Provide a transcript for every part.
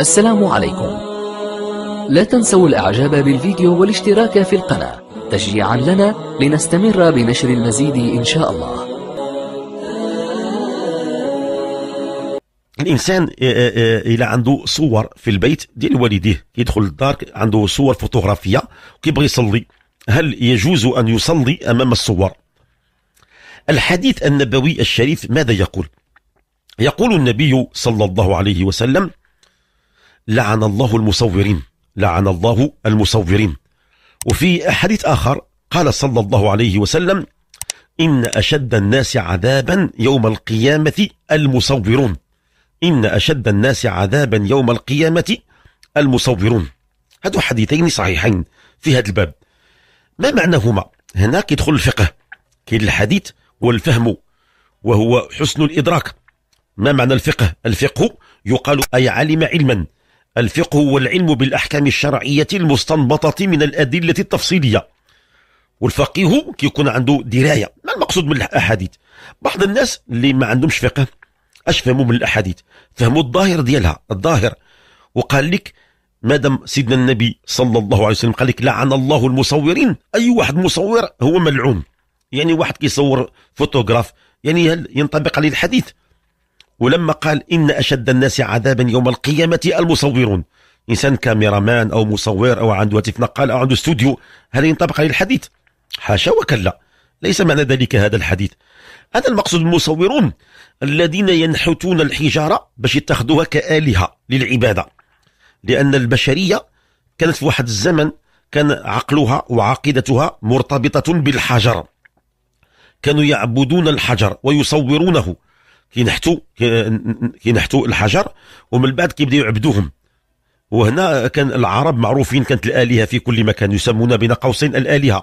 السلام عليكم لا تنسوا الاعجاب بالفيديو والاشتراك في القناة تشجيعا لنا لنستمر بنشر المزيد إن شاء الله الانسان آه، آه، آه، الى عنده صور في البيت ديال والديه يدخل الدار عنده صور فوتوغرافيه وكيبغي يصلي هل يجوز ان يصلي امام الصور الحديث النبوي الشريف ماذا يقول يقول النبي صلى الله عليه وسلم لعن الله المصورين لعن الله المصورين وفي حديث آخر قال صلى الله عليه وسلم إن أشد الناس عذابا يوم القيامة المصورون إن أشد الناس عذابا يوم القيامة المصورون هذو حديثين صحيحين في هذا الباب ما معناهما هناك يدخل الفقه كاين الحديث والفهم وهو حسن الإدراك ما معنى الفقه الفقه يقال أي علم علما الفقه والعلم بالأحكام الشرعية المستنبطة من الأدلة التفصيلية والفقيه كيكون عنده دراية ما المقصود من الأحاديث بعض الناس اللي ما عندهمش فقه اش فهموا من الأحاديث فهموا الظاهر ديالها الظاهر وقال لك مادام سيدنا النبي صلى الله عليه وسلم قال لك لعن الله المصورين أي واحد مصور هو ملعون يعني واحد كيصور فوتوغراف يعني هل ينطبق عليه الحديث ولما قال إن أشد الناس عذابا يوم القيامة المصورون إنسان كاميرامان أو مصور أو عنده هاتف نقال أو عنده استوديو هل ينطبق عليه الحديث؟ حاشا وكلا ليس معنى ذلك هذا الحديث هذا المقصود المصورون الذين ينحتون الحجارة باش يتخذوها كآلهة للعبادة لأن البشرية كانت في واحد الزمن كان عقلها وعقيدتها مرتبطة بالحجر كانوا يعبدون الحجر ويصورونه كينحتوا كينحتوا الحجر ومن بعد كيبداو يعبدوهم وهنا كان العرب معروفين كانت الآلهة في كل مكان يسمون بين قوسين الآلهة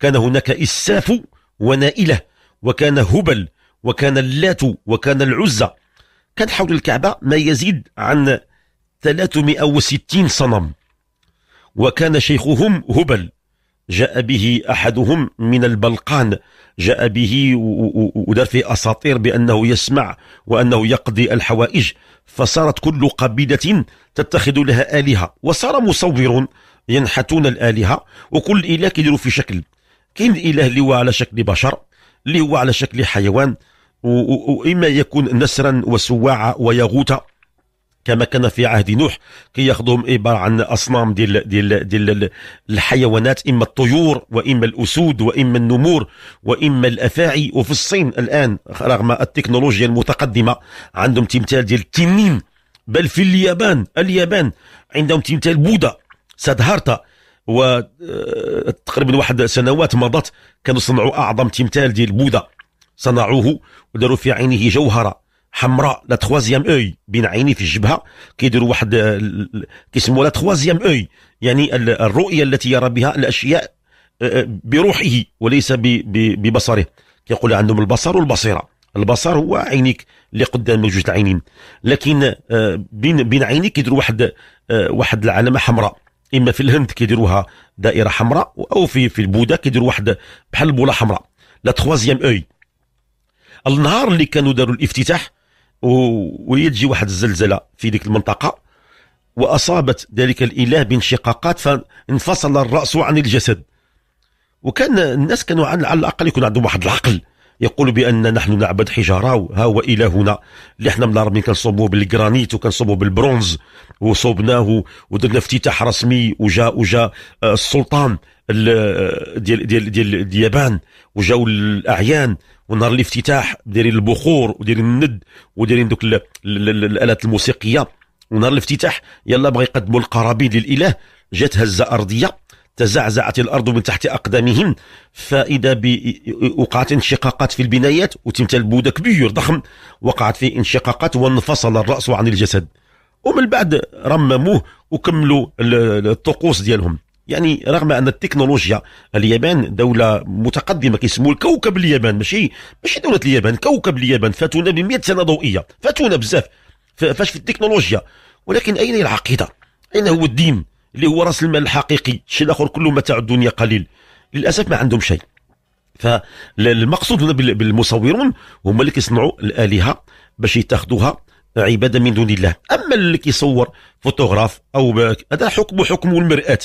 كان هناك إساف ونائلة وكان هبل وكان اللات وكان العزى كان حول الكعبة ما يزيد عن 360 صنم وكان شيخهم هبل جاء به أحدهم من البلقان جاء به ودار فيه أساطير بأنه يسمع وأنه يقضي الحوائج فصارت كل قبيلة تتخذ لها آلهة وصار مصورون ينحتون الآلهة وكل إله كيديروا في شكل كاين إله اللي هو على شكل بشر اللي هو على شكل حيوان وإما يكون نسرا وسواعة ويغوت كما كان في عهد نوح كي ياخذهم عباره عن اصنام ديال ديال ديال الحيوانات اما الطيور واما الاسود واما النمور واما الافاعي وفي الصين الان رغم التكنولوجيا المتقدمه عندهم تمثال ديال التنين بل في اليابان اليابان عندهم تمثال بودا سادهارتا وتقريبا آه، واحد سنوات مضت كانوا صنعوا اعظم تمثال ديال بودا صنعوه وداروا في عينه جوهره حمراء لا تخوازيام اوي بين عيني في الجبهه كيديروا واحد آه، كيسموها لا تخوازيام اوي يعني الرؤيه التي يرى بها الاشياء آه، آه، بروحه وليس ببصره كيقول عندهم البصر والبصيره البصر هو عينيك اللي قدام موجود العينين لكن بين بين عينيك كيديروا واحد واحد العلامه حمراء اما في الهند كيديروها دائره حمراء او في في البوذا كيديروا واحد بحال البوله حمراء لا تخوازيام اوي النهار اللي كانوا داروا الافتتاح وهي تجي واحد الزلزله في ديك المنطقه واصابت ذلك الاله بانشقاقات فانفصل الراس عن الجسد وكان الناس كانوا على الاقل يكون عندهم واحد العقل يقول بان نحن نعبد حجاره ها هو الهنا اللي احنا ملارمين كنصوبوه بالجرانيت وكنصوبوه بالبرونز وصوبناه ودرنا افتتاح رسمي وجا وجا آه، السلطان آه، ديال ديال ديال اليابان وجاو الاعيان ونهار الافتتاح دايرين البخور ودايرين الند ودايرين دوك الالات الموسيقيه ونهار الافتتاح يلا بغى يقدموا القرابين للاله جات هزه ارضيه تزعزعت الارض من تحت اقدامهم فاذا وقعت انشقاقات في البنايات وتمثال بودا كبير ضخم وقعت فيه انشقاقات وانفصل الراس عن الجسد ومن بعد رمموه وكملوا الطقوس ديالهم يعني رغم ان التكنولوجيا اليابان دوله متقدمه كيسموا كوكب اليابان ماشي ماشي دوله اليابان كوكب اليابان فاتونا ب 100 سنه ضوئيه فاتونا بزاف فاش في التكنولوجيا ولكن اين العقيده اين هو الدين اللي هو راس المال الحقيقي الشيء الاخر كله متاع الدنيا قليل للاسف ما عندهم شيء فالمقصود هنا بالمصورون هما اللي كيصنعوا الالهه باش يتاخذوها عباده من دون الله اما اللي كيصور فوتوغراف او هذا حكم حكم المراه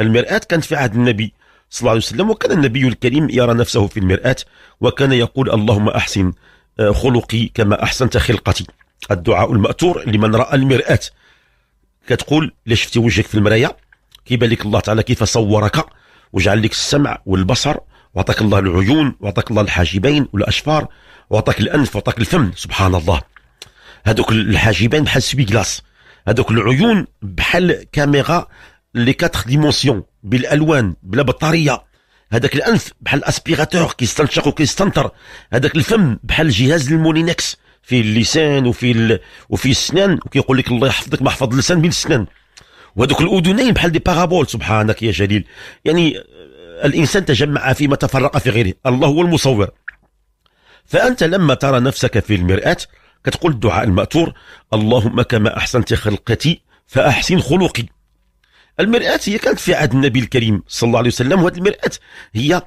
المرآة كانت في عهد النبي صلى الله عليه وسلم وكان النبي الكريم يرى نفسه في المرآة وكان يقول اللهم أحسن آه، خلقي كما أحسنت خلقتي الدعاء المأثور لمن رأى المرآة كتقول لا شفتي وجهك في المرايا كيبان لك الله تعالى كيف صورك وجعل لك السمع والبصر وعطاك الله العيون وعطاك الله الحاجبين والاشفار وعطاك الانف وعطاك الفم سبحان الله هذوك الحاجبين بحال سبيكلاس هذوك العيون بحال كاميرا لي كاتر ديمونسيون بالالوان بلا بطاريه هذاك الانف بحال اسبيغاتور كيستنشق وكيستنطر هذاك الفم بحال الجهاز المونينكس في اللسان وفي ال... وفي السنان وكيقول لك الله يحفظك ما حفظ اللسان من السنان وهذوك الاذنين بحال دي بارابول سبحانك يا جليل يعني الانسان تجمع فيما تفرق في غيره الله هو المصور فانت لما ترى نفسك في المراه كتقول الدعاء المأثور اللهم كما احسنت خلقتي فاحسن خلقي المرآة هي كانت في عهد النبي الكريم صلى الله عليه وسلم وهذه المرآة هي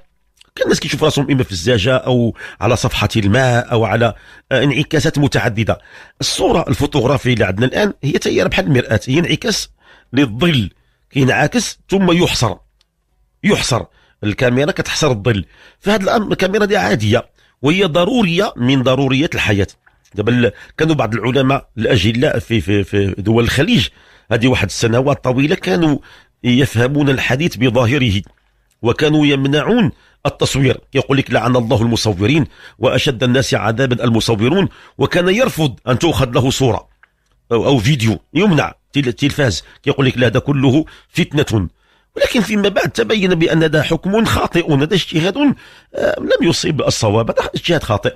كان الناس كيشوفوا راسهم اما في الزجاجه او على صفحه الماء او على آه، انعكاسات متعدده الصوره الفوتوغرافيه اللي عندنا الان هي تيار بحال المراه هي انعكاس للظل كينعكس ثم يحصر يحصر الكاميرا كتحصر الظل فهاد الامر الكاميرا دي عاديه وهي ضروريه من ضروريات الحياه دابا كانوا بعض العلماء الاجلاء في في في دول الخليج هذه واحد السنوات طويلة كانوا يفهمون الحديث بظاهره وكانوا يمنعون التصوير يقول لك لعن الله المصورين وأشد الناس عذابا المصورون وكان يرفض أن تؤخذ له صورة أو, أو فيديو يمنع تلفاز يقول لك هذا كله فتنة ولكن فيما بعد تبين بأن هذا حكم خاطئ هذا اجتهاد آه، لم يصيب الصواب هذا اجتهاد خاطئ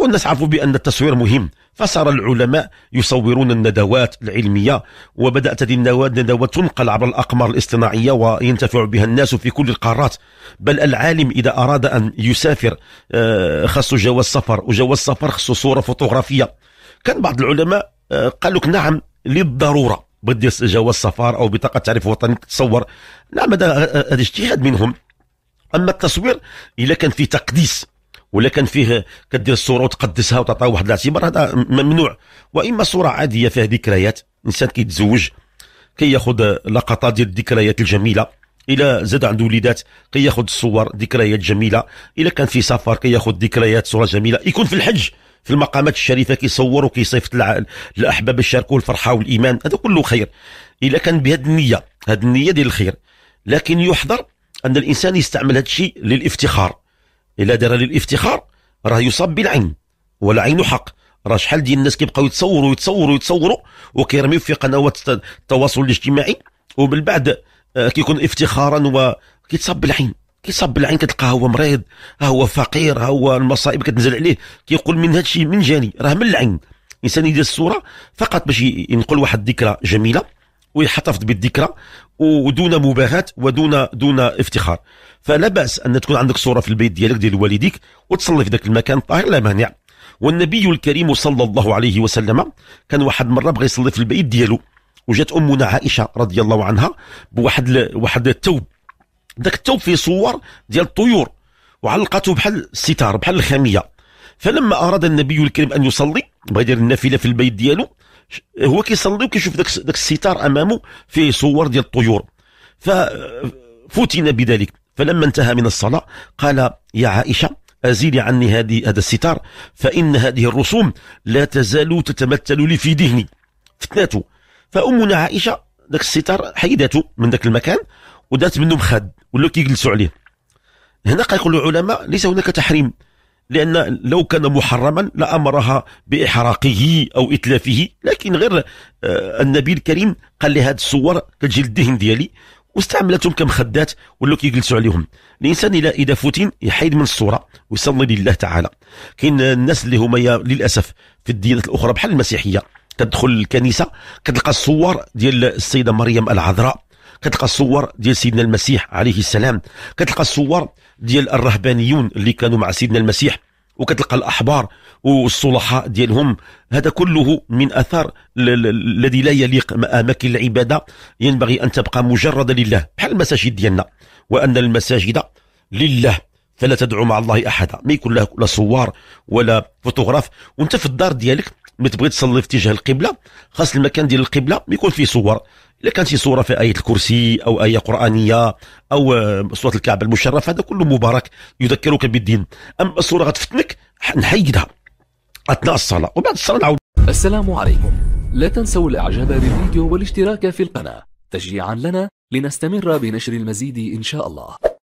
والناس عرفوا بأن التصوير مهم فصار العلماء يصورون الندوات العلمية وبدأت هذه الندوات تنقل عبر الأقمار الاصطناعية وينتفع بها الناس في كل القارات بل العالم إذا أراد أن يسافر آه، خاصه جواز سفر وجواز سفر خاصه صورة فوتوغرافية كان بعض العلماء آه، قالوا لك نعم للضرورة بدي جواز سفر أو بطاقة تعريف وطني تصور نعم هذا اجتهاد منهم أما التصوير إذا كان في تقديس ولا كان فيه كدير الصوره وتقدسها وتعطيها واحد الاعتبار هذا ممنوع واما صوره عاديه فيها ذكريات انسان كيتزوج كياخذ لقطات ديال الذكريات الجميله الى زاد عنده وليدات كياخذ الصور ذكريات جميله الى كان في سفر كياخذ ذكريات صوره جميله يكون في الحج في المقامات الشريفه كيصور وكيصيفط الاحباب يشاركوا الفرحه والايمان هذا كله خير الا كان بهذه النيه هذه النيه ديال الخير لكن يحضر ان الانسان يستعمل هذا الشيء للافتخار الا دار للافتخار راه يصاب بالعين والعين حق راه شحال ديال الناس كيبقاو يتصوروا يتصوروا يتصوروا وكيرميو في قنوات التواصل الاجتماعي ومن بعد آه، كيكون افتخارا وكيتصاب بالعين كيصاب بالعين كتلقاه هو مريض ها هو فقير ها هو المصائب كتنزل عليه كيقول من هذا الشيء من جاني راه من العين الانسان يدير الصوره فقط باش ينقل واحد الذكرى جميله ويحتفظ بالذكرى ودون مباهاة ودون دون افتخار فلا باس ان تكون عندك صوره في البيت ديالك ديال والديك وتصلي في ذاك المكان طاهر لا مانع والنبي الكريم صلى الله عليه وسلم كان واحد مره بغى يصلي في البيت ديالو وجات امنا عائشه رضي الله عنها بواحد ل... واحد الثوب ذاك الثوب فيه صور ديال الطيور وعلقته بحال الستار بحال الخاميه فلما اراد النبي الكريم ان يصلي بغى يدير النافله في البيت ديالو هو كيصلي وكيشوف داك داك الستار امامه فيه صور ديال الطيور ففتن بذلك فلما انتهى من الصلاه قال يا عائشه ازيلي عني هذه هذا الستار فإن هذه الرسوم لا تزال تتمثل لي في ذهني فتناته فأمنا عائشة ذاك الستار حيدته من ذاك المكان ودات منه مخد ولاو كيجلسوا عليه هنا قيقول العلماء ليس هناك تحريم لأن لو كان محرما لأمرها بإحراقه أو إتلافه لكن غير آه، النبي الكريم قال لي هذه الصور كتجي للذهن ديالي واستعملتهم كمخدات ولاو كيجلسوا عليهم الانسان الى اذا فتن يحيد من الصوره ويصلي لله تعالى كاين الناس اللي هما للاسف في الديانات الاخرى بحال المسيحيه كتدخل الكنيسه كتلقى الصور ديال السيده مريم العذراء كتلقى الصور ديال سيدنا المسيح عليه السلام كتلقى الصور ديال الرهبانيون اللي كانوا مع سيدنا المسيح وكتلقى الاحبار والصلحاء ديالهم هذا كله من اثار الذي لا يليق اماكن العباده ينبغي ان تبقى مجرده لله بحال المساجد ديالنا وان المساجد لله فلا تدعو مع الله احدا ما يكون لا صور ولا فوتوغراف وانت في الدار ديالك ما تبغي تصلي في اتجاه القبله خاص المكان ديال القبله يكون فيه صور الا كان شي صوره في ايه الكرسي او ايه قرانيه او آه، صوره الكعبه المشرف هذا كله مبارك يذكرك بالدين اما الصوره غتفتنك نحيدها اثناء الصلاه وبعد الصلاه نعاود السلام عليكم لا تنسوا الاعجاب بالفيديو والاشتراك في القناه تشجيعا لنا لنستمر بنشر المزيد ان شاء الله